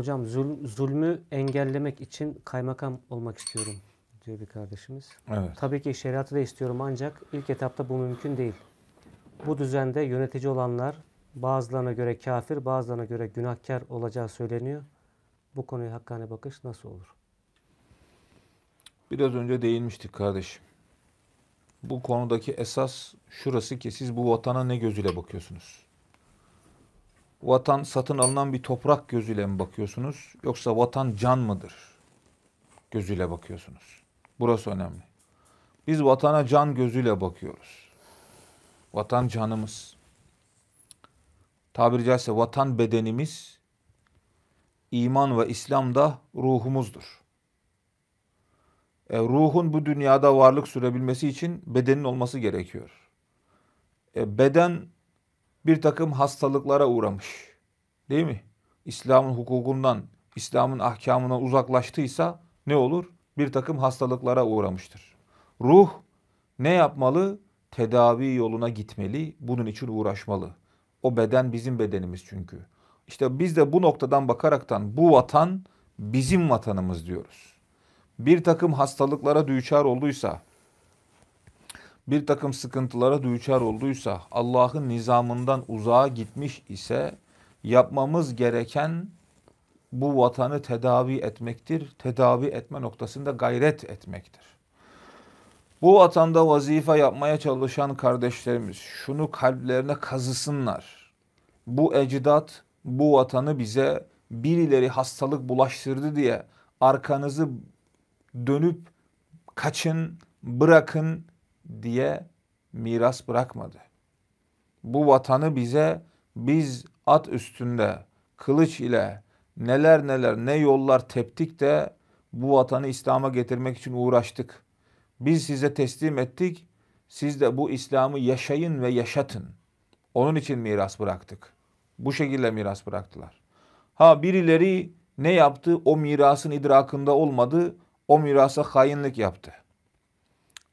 Hocam zul, zulmü engellemek için kaymakam olmak istiyorum diyor bir kardeşimiz. Evet. Tabii ki şeriatı da istiyorum ancak ilk etapta bu mümkün değil. Bu düzende yönetici olanlar bazılarına göre kafir, bazılarına göre günahkar olacağı söyleniyor. Bu konuyu hakkane bakış nasıl olur? Biraz önce değinmiştik kardeşim. Bu konudaki esas şurası ki siz bu vatana ne gözüyle bakıyorsunuz? vatan satın alınan bir toprak gözüyle mi bakıyorsunuz yoksa vatan can mıdır gözüyle bakıyorsunuz. Burası önemli. Biz vatana can gözüyle bakıyoruz. Vatan canımız. Tabiri caizse vatan bedenimiz, iman ve İslam da ruhumuzdur. E, ruhun bu dünyada varlık sürebilmesi için bedenin olması gerekiyor. E, beden bir takım hastalıklara uğramış. Değil mi? İslam'ın hukukundan, İslam'ın ahkamına uzaklaştıysa ne olur? Bir takım hastalıklara uğramıştır. Ruh ne yapmalı? Tedavi yoluna gitmeli, bunun için uğraşmalı. O beden bizim bedenimiz çünkü. İşte biz de bu noktadan bakaraktan bu vatan bizim vatanımız diyoruz. Bir takım hastalıklara düçar olduysa, bir takım sıkıntılara düçar olduysa, Allah'ın nizamından uzağa gitmiş ise yapmamız gereken bu vatanı tedavi etmektir. Tedavi etme noktasında gayret etmektir. Bu vatanda vazife yapmaya çalışan kardeşlerimiz şunu kalplerine kazısınlar. Bu ecdat bu vatanı bize birileri hastalık bulaştırdı diye arkanızı dönüp kaçın, bırakın, diye miras bırakmadı. Bu vatanı bize biz at üstünde kılıç ile neler neler ne yollar teptik de bu vatanı İslam'a getirmek için uğraştık. Biz size teslim ettik. Siz de bu İslam'ı yaşayın ve yaşatın. Onun için miras bıraktık. Bu şekilde miras bıraktılar. Ha birileri ne yaptı? O mirasın idrakında olmadı. O mirasa hainlik yaptı.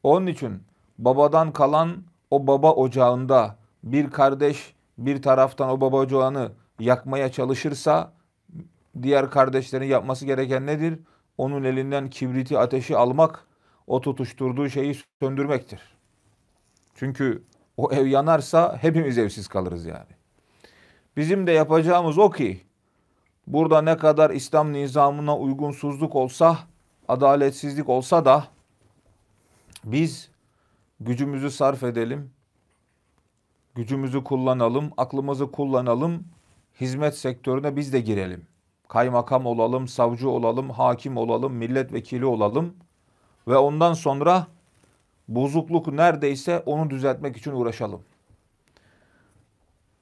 Onun için babadan kalan o baba ocağında bir kardeş bir taraftan o baba ocağını yakmaya çalışırsa diğer kardeşlerin yapması gereken nedir? Onun elinden kibriti ateşi almak, o tutuşturduğu şeyi söndürmektir. Çünkü o ev yanarsa hepimiz evsiz kalırız yani. Bizim de yapacağımız o ki burada ne kadar İslam nizamına uygunsuzluk olsa, adaletsizlik olsa da biz gücümüzü sarf edelim, gücümüzü kullanalım, aklımızı kullanalım, hizmet sektörüne biz de girelim. Kaymakam olalım, savcı olalım, hakim olalım, milletvekili olalım ve ondan sonra bozukluk neredeyse onu düzeltmek için uğraşalım.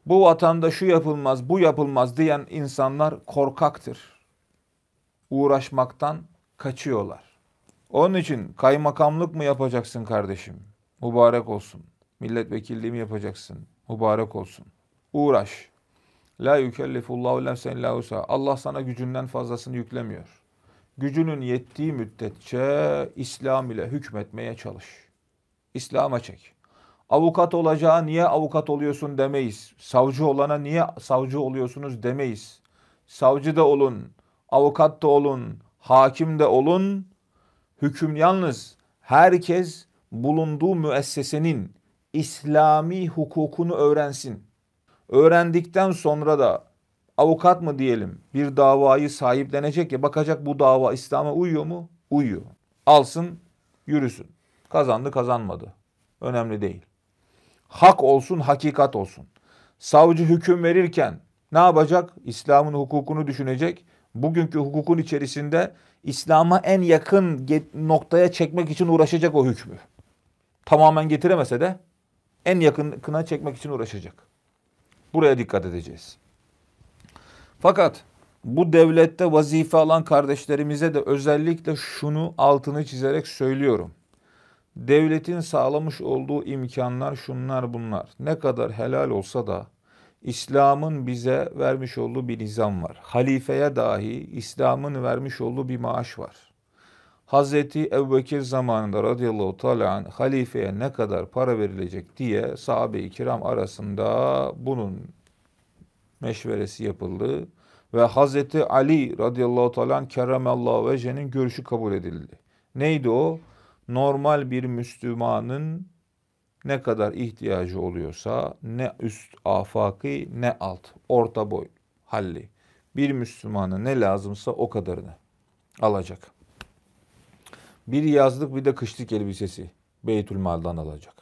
Bu vatanda şu yapılmaz, bu yapılmaz diyen insanlar korkaktır. Uğraşmaktan kaçıyorlar. Onun için kaymakamlık mı yapacaksın kardeşim? Mübarek olsun. Milletvekilliğimi yapacaksın. Mübarek olsun. Uğraş. La yükellifullahu lemsen illa usa. Allah sana gücünden fazlasını yüklemiyor. Gücünün yettiği müddetçe İslam ile hükmetmeye çalış. İslam'a çek. Avukat olacağı niye avukat oluyorsun demeyiz. Savcı olana niye savcı oluyorsunuz demeyiz. Savcı da olun, avukat da olun, hakim de olun. Hüküm yalnız herkes bulunduğu müessesenin İslami hukukunu öğrensin. Öğrendikten sonra da avukat mı diyelim bir davayı sahiplenecek ya bakacak bu dava İslam'a uyuyor mu? Uyuyor. Alsın yürüsün. Kazandı kazanmadı. Önemli değil. Hak olsun hakikat olsun. Savcı hüküm verirken ne yapacak? İslam'ın hukukunu düşünecek. Bugünkü hukukun içerisinde İslam'a en yakın noktaya çekmek için uğraşacak o hükmü tamamen getiremese de en yakın kına çekmek için uğraşacak. Buraya dikkat edeceğiz. Fakat bu devlette vazife alan kardeşlerimize de özellikle şunu altını çizerek söylüyorum. Devletin sağlamış olduğu imkanlar şunlar bunlar. Ne kadar helal olsa da İslam'ın bize vermiş olduğu bir nizam var. Halifeye dahi İslam'ın vermiş olduğu bir maaş var. Hazreti Ebubekir zamanında radıyallahu teala halifeye ne kadar para verilecek diye sahabe-i kiram arasında bunun meşveresi yapıldı ve Hazreti Ali radıyallahu teala keremallahu vecenin görüşü kabul edildi. Neydi o? Normal bir Müslümanın ne kadar ihtiyacı oluyorsa ne üst afaki ne alt orta boy halli bir Müslümana ne lazımsa o kadarını alacak. Bir yazlık bir de kışlık elbisesi Beytülmal'dan alacak.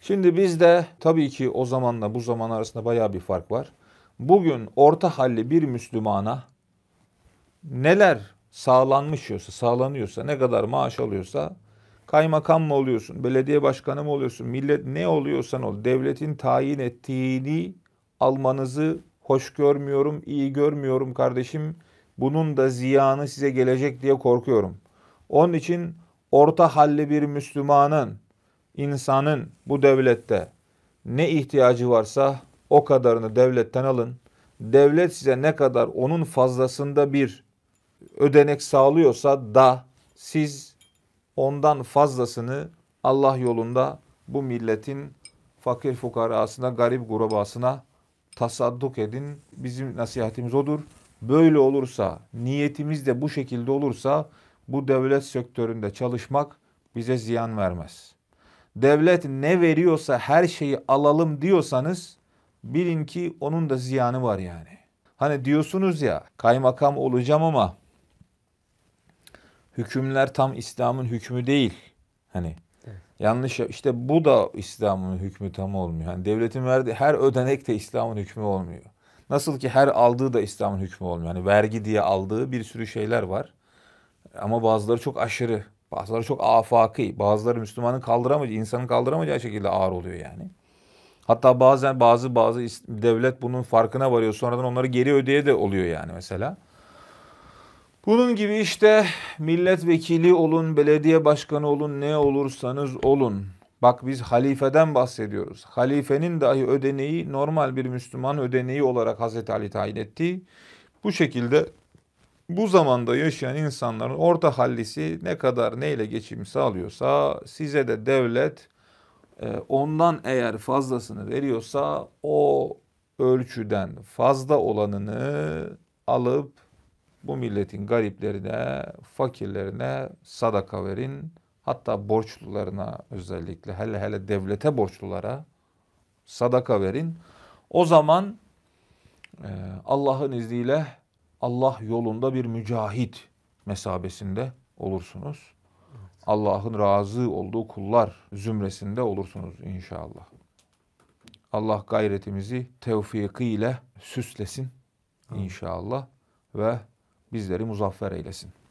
Şimdi bizde tabii ki o zamanla bu zaman arasında baya bir fark var. Bugün orta halli bir Müslümana neler sağlanmışıyorsa, sağlanıyorsa, ne kadar maaş alıyorsa kaymakam mı oluyorsun, belediye başkanı mı oluyorsun, millet ne oluyorsan ol, devletin tayin ettiğini almanızı hoş görmüyorum, iyi görmüyorum kardeşim. Bunun da ziyanı size gelecek diye korkuyorum. Onun için orta halli bir Müslümanın, insanın bu devlette ne ihtiyacı varsa o kadarını devletten alın. Devlet size ne kadar onun fazlasında bir ödenek sağlıyorsa da siz ondan fazlasını Allah yolunda bu milletin fakir fukarasına, garip grubasına tasadduk edin. Bizim nasihatimiz odur. Böyle olursa, niyetimiz de bu şekilde olursa bu devlet sektöründe çalışmak bize ziyan vermez. Devlet ne veriyorsa her şeyi alalım diyorsanız bilin ki onun da ziyanı var yani. Hani diyorsunuz ya kaymakam olacağım ama hükümler tam İslam'ın hükmü değil. Hani yanlış işte bu da İslam'ın hükmü tam olmuyor. Yani devletin verdiği her ödenek de İslam'ın hükmü olmuyor. Nasıl ki her aldığı da İslam'ın hükmü olmuyor. Yani vergi diye aldığı bir sürü şeyler var. Ama bazıları çok aşırı, bazıları çok afaki, bazıları Müslümanın kaldıramayacağı, insanın kaldıramayacağı şekilde ağır oluyor yani. Hatta bazen bazı bazı devlet bunun farkına varıyor. Sonradan onları geri ödeye de oluyor yani mesela. Bunun gibi işte milletvekili olun, belediye başkanı olun, ne olursanız olun. Bak biz halifeden bahsediyoruz. Halifenin dahi ödeneği normal bir Müslüman ödeneği olarak Hazreti Ali tayin etti. Bu şekilde bu zamanda yaşayan insanların orta hallisi ne kadar neyle geçim sağlıyorsa size de devlet e, ondan eğer fazlasını veriyorsa o ölçüden fazla olanını alıp bu milletin gariplerine, fakirlerine sadaka verin. Hatta borçlularına özellikle hele hele devlete borçlulara sadaka verin. O zaman e, Allah'ın izniyle Allah yolunda bir mücahit mesabesinde olursunuz. Allah'ın razı olduğu kullar zümresinde olursunuz inşallah. Allah gayretimizi tevfikiyle süslesin inşallah ve bizleri muzaffer eylesin.